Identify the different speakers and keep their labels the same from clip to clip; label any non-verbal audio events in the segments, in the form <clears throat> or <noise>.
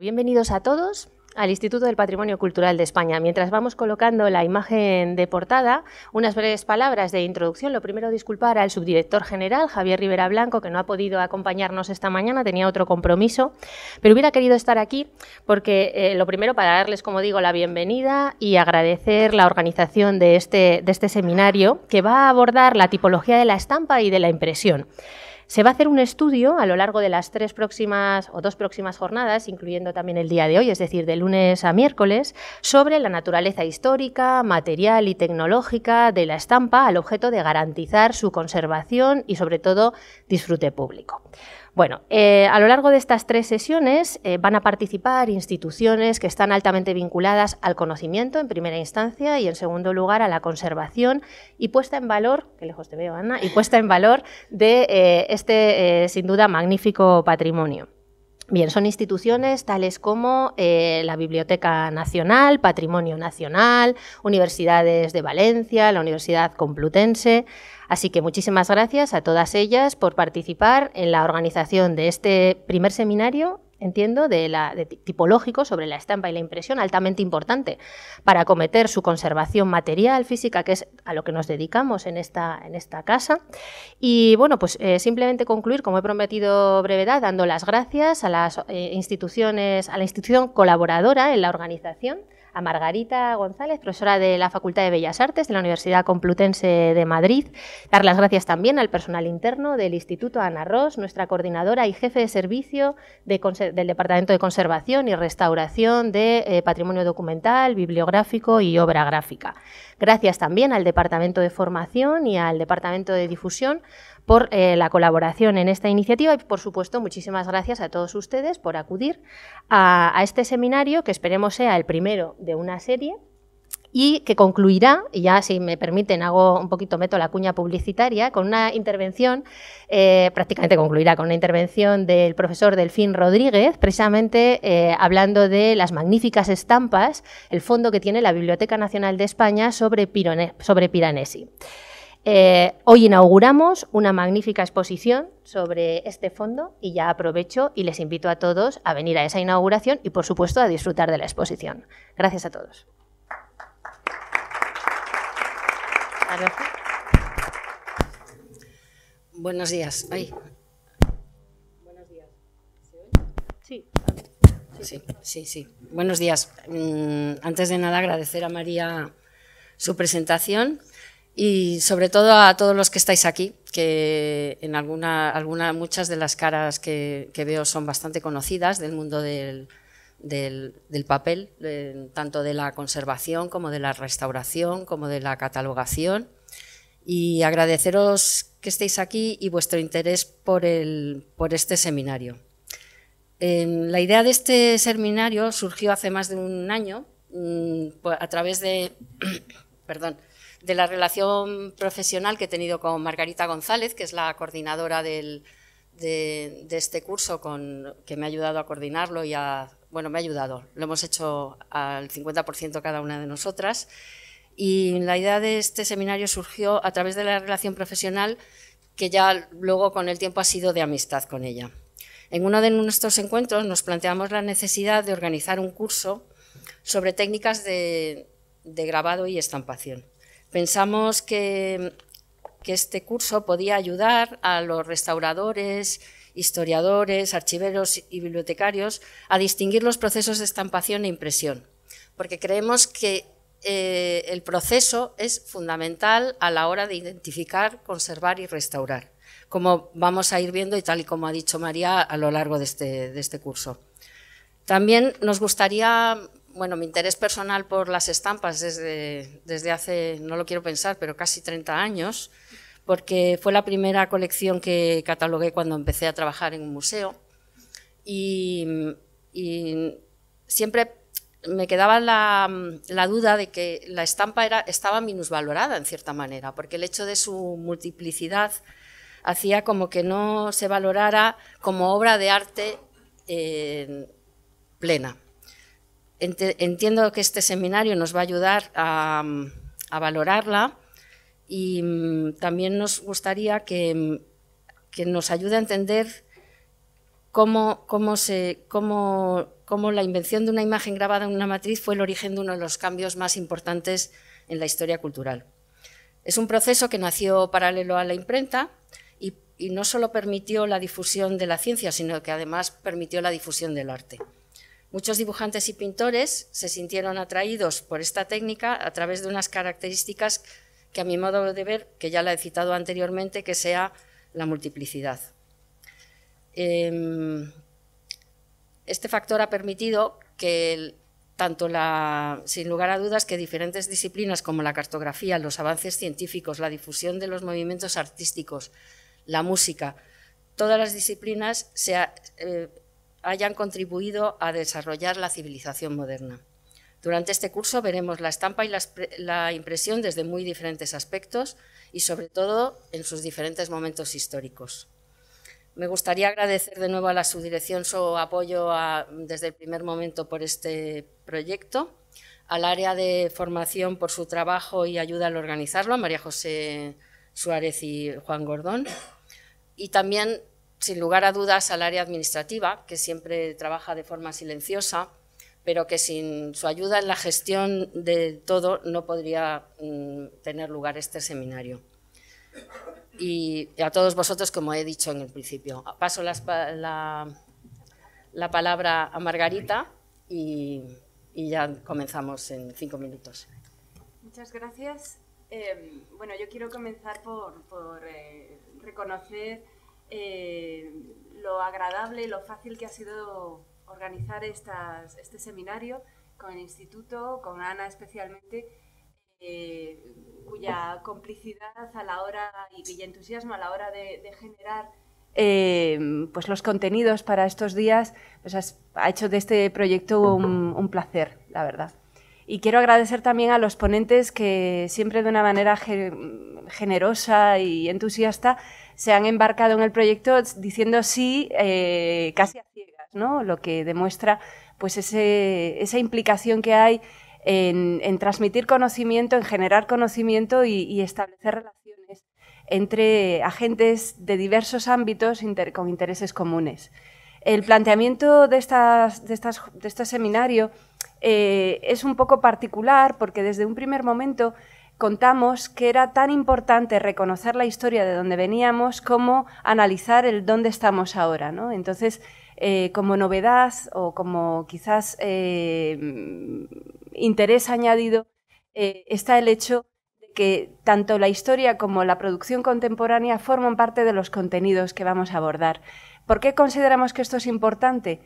Speaker 1: Bienvenidos a todos al Instituto del Patrimonio Cultural de España. Mientras vamos colocando la imagen de portada, unas breves palabras de introducción. Lo primero, disculpar al subdirector general, Javier Rivera Blanco, que no ha podido acompañarnos esta mañana, tenía otro compromiso, pero hubiera querido estar aquí porque eh, lo primero para darles, como digo, la bienvenida y agradecer la organización este, de este seminario que va a abordar la tipología de la estampa y de la impresión. Se va a hacer un estudio a lo largo de las tres próximas o dos próximas jornadas, incluyendo también el día de hoy, es decir, de lunes a miércoles, sobre la naturaleza histórica, material y tecnológica de la estampa al objeto de garantizar su conservación y, sobre todo, disfrute público. Bueno, eh, a lo largo de estas tres sesiones eh, van a participar instituciones que están altamente vinculadas al conocimiento en primera instancia y en segundo lugar a la conservación y puesta en valor, que lejos te veo Ana, y puesta en valor de eh, este sin duda magnífico patrimonio. Bien, son instituciones tales como eh, la Biblioteca Nacional, Patrimonio Nacional, Universidades de Valencia, la Universidad Complutense. Así que muchísimas gracias a todas ellas por participar en la organización de este primer seminario entiendo, de, la, tipológico sobre la estampa y la impresión altamente importante para acometer su conservación material, física, que es a lo que nos dedicamos en esta, en esta casa. Y bueno, pues eh, simplemente concluir, como he prometido brevedad, dando las gracias a las eh, instituciones, a la institución colaboradora en la organización a Margarita González, profesora de la Facultad de Bellas Artes de la Universidad Complutense de Madrid. Dar las gracias también al personal interno del Instituto Ana Ross, nuestra coordinadora y jefe de servicio del Departamento de Conservación y Restauración de eh, Patrimonio Documental, Bibliográfico y Obra Gráfica. Gracias también al Departamento de Formación y al Departamento de Difusión por eh, la colaboración en esta iniciativa y, por supuesto, muchísimas gracias a todos ustedes por acudir a, este seminario, que esperemos sea el primero de una serie y que concluirá, y ya si me permiten hago un poquito, meto la cuña publicitaria, con una intervención, eh, prácticamente concluirá con una intervención del profesor Delfín Rodríguez, precisamente eh, hablando de las magníficas estampas, el fondo que tiene la Biblioteca Nacional de España sobre, sobre Piranesi. Eh, hoy inauguramos una magnífica exposición sobre este fondo y ya aprovecho y les invito a todos a venir a esa inauguración y, por supuesto, a disfrutar de la exposición. Gracias a todos.
Speaker 2: Buenos días. Buenos días. Sí. Sí, sí, sí. Buenos días. Mm, antes de nada, agradecer a María su presentación y sobre todo a todos los que estáis aquí, que en alguna, alguna muchas de las caras que, veo son bastante conocidas del mundo del, papel, eh, tanto de la conservación como de la restauración, como de la catalogación. Y agradeceros que estéis aquí y vuestro interés por, el, por este seminario. la idea de este seminario surgió hace más de un año mm, pues, a través de... <clears throat> perdón de la relación profesional que he tenido con Margarita González, que es la coordinadora de, este curso, que me ha ayudado a coordinarlo y a... Bueno, me ha ayudado, lo hemos hecho al 50% cada una de nosotras. Y la idea de este seminario surgió a través de la relación profesional, que ya luego con el tiempo ha sido de amistad con ella. En uno de nuestros encuentros nos planteamos la necesidad de organizar un curso sobre técnicas de grabado y estampación. Pensamos que, este curso podía ayudar a los restauradores, historiadores, archiveros y bibliotecarios a distinguir los procesos de estampación e impresión, porque creemos que eh, el proceso es fundamental a la hora de identificar, conservar y restaurar, como vamos a ir viendo y tal y como ha dicho María a lo largo de este, este curso. También nos gustaría bueno, mi interés personal por las estampas desde, hace, no lo quiero pensar, pero casi 30 años, porque fue la primera colección que catalogué cuando empecé a trabajar en un museo. Y, siempre me quedaba la, duda de que la estampa estaba minusvalorada en cierta manera, porque el hecho de su multiplicidad hacía como que no se valorara como obra de arte eh, plena entiendo que este seminario nos va a ayudar a, valorarla y mm, también nos gustaría mm, que, nos ayude a entender cómo, la invención de una imagen grabada en una matriz fue el origen de uno de los cambios más importantes en la historia cultural. Es un proceso que nació paralelo a la imprenta y no solo permitió la difusión de la ciencia, sino que además permitió la difusión del arte. Muchos dibujantes y pintores se sintieron atraídos por esta técnica a través de unas características que a mi modo de ver, que ya la he citado anteriormente, que sea la multiplicidad. Em, este factor ha permitido que tanto la, sin lugar a dudas, que diferentes disciplinas como la cartografía, los avances científicos, la difusión de los movimientos artísticos, la música, todas las disciplinas se eh, hayan contribuido a desarrollar la civilización moderna. Durante este curso veremos la estampa y la, impresión desde muy diferentes aspectos y sobre todo en sus diferentes momentos históricos. Me gustaría agradecer de nuevo a la subdirección su apoyo desde el primer momento por este proyecto, al área de formación por su trabajo y ayuda al organizarlo, a María José Suárez y Juan Gordón, y también sin lugar a dudas al área administrativa, que siempre trabaja de forma silenciosa, pero que sin su ayuda en la gestión de todo no podría mm, tener lugar este seminario. Y a todos vosotros, como he dicho en el principio, paso la, palabra a Margarita y, ya comenzamos en cinco minutos.
Speaker 3: Muchas gracias. Eh, bueno, yo quiero comenzar por, por eh, reconocer eh, lo agradable lo fácil que ha sido organizar este seminario con el instituto, con Ana especialmente, eh, cuya complicidad a la hora y, entusiasmo a la hora de, generar eh, pues los contenidos para estos días pues ha hecho de este proyecto un placer, la verdad. Y quiero agradecer también a los ponentes que siempre de una manera generosa y entusiasta se han embarcado en el proyecto diciendo sí eh, casi a ciegas, ¿no? Lo que demuestra pues esa implicación que hay en, transmitir conocimiento, en generar conocimiento y, establecer relaciones entre agentes de diversos ámbitos con intereses comunes. El planteamiento de, estas, de este seminario eh, es un poco particular porque desde un primer momento contamos que era tan importante reconocer la historia de donde veníamos como analizar el dónde estamos ahora. Entonces, eh, como novedad o como quizás eh, interés añadido, eh, está el hecho de que tanto la historia como la producción contemporánea forman parte de los contenidos que vamos a abordar. ¿Por qué consideramos que esto es importante?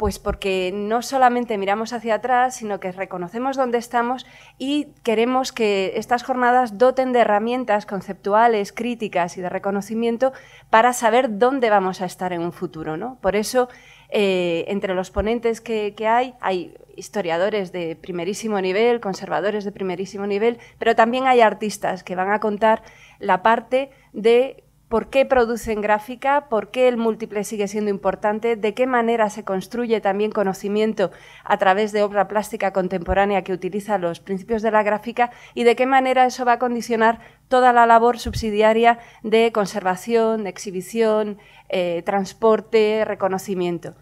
Speaker 3: Pues porque no solamente miramos hacia atrás, sino que reconocemos dónde estamos y queremos que estas jornadas doten de herramientas conceptuales, críticas y de reconocimiento para saber dónde vamos a estar en un futuro. ¿no? Por eso, eh, entre los ponentes que hay, hay historiadores de primerísimo nivel, conservadores de primerísimo nivel, pero también hay artistas que van a contar la parte de por qué producen gráfica, por qué el múltiple sigue siendo importante, de qué manera se construye también conocimiento a través de obra plástica contemporánea que utiliza los principios de la gráfica y de qué manera eso va a condicionar toda la labor subsidiaria de conservación, de exhibición, eh, transporte, reconocimiento.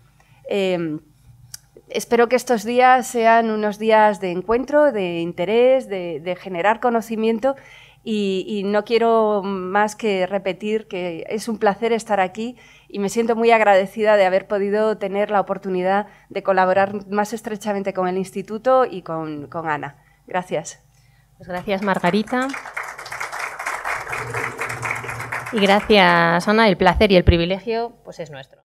Speaker 3: Em, espero que estos días sean unos días de encuentro, de interés, de, de generar conocimiento y, no quiero más que repetir que es un placer estar aquí y me siento muy agradecida de haber podido tener la oportunidad de colaborar más estrechamente con el Instituto y con, Ana. Gracias. Pues gracias,
Speaker 1: Margarita. Y gracias, Ana. El placer y el privilegio
Speaker 3: pues es nuestro.